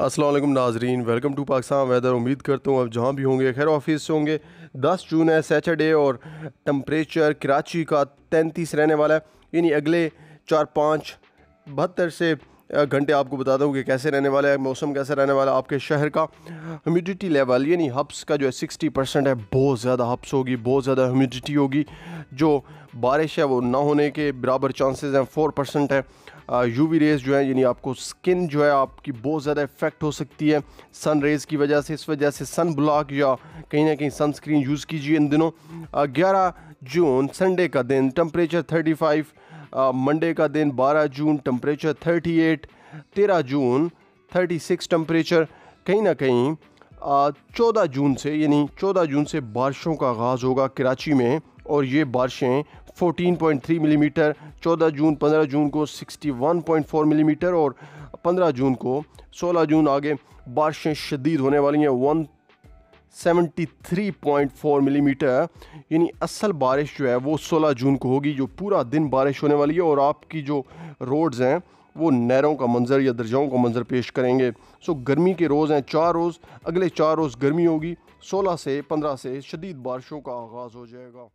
असलम नाजरीन welcome to Pakistan weather उम्मीद करता हूँ आप जहाँ भी होंगे खैर ऑफिस से होंगे 10 जून है सैटरडे और टम्परेचर कराची का तैंतीस रहने वाला है यानी अगले चार पाँच बहत्तर से घंटे आपको बताता हूँ कि कैसे रहने वाला है मौसम कैसे रहने वाला है आपके शहर का ह्यूमिडिटी लेवल यानी हब्स का जो है सिक्सटी परसेंट है बहुत ज़्यादा हब्स होगी बहुत ज़्यादा ह्यूमिडिटी होगी जो बारिश है वो ना होने के बराबर चांसेस हैं फोर परसेंट है यू वी रेज़ जो है यानी आपको स्किन जो है आपकी बहुत ज़्यादा इफेक्ट हो सकती है सन रेज़ की वजह से इस वजह से सन ब्लॉक या कहीं ना कहीं सनस्क्रीन यूज़ कीजिए इन दिनों ग्यारह जून संडे का दिन टम्परेचर थर्टी फाइव मंडे का दिन 12 जून टम्परेचर 38 13 जून 36 टम्परेचर कहीं ना कहीं चौदह जून से यानी चौदह जून से बारिशों का आगाज़ होगा कराची में और ये बारिशें 14.3 मिलीमीटर mm, 14 जून 15 जून को 61.4 मिलीमीटर mm और 15 जून को 16 जून आगे बारिशें शदीद होने वाली हैं 73.4 मिलीमीटर यानी असल बारिश जो है वो 16 जून को होगी जो पूरा दिन बारिश होने वाली है और आपकी जो रोड्स हैं वो नहरों का मंज़र या दर्जाओं का मंज़र पेश करेंगे सो गर्मी के रोज़ हैं चार रोज़ अगले चार रोज़ गर्मी होगी 16 से 15 से शदीद बारिशों का आगाज़ हो जाएगा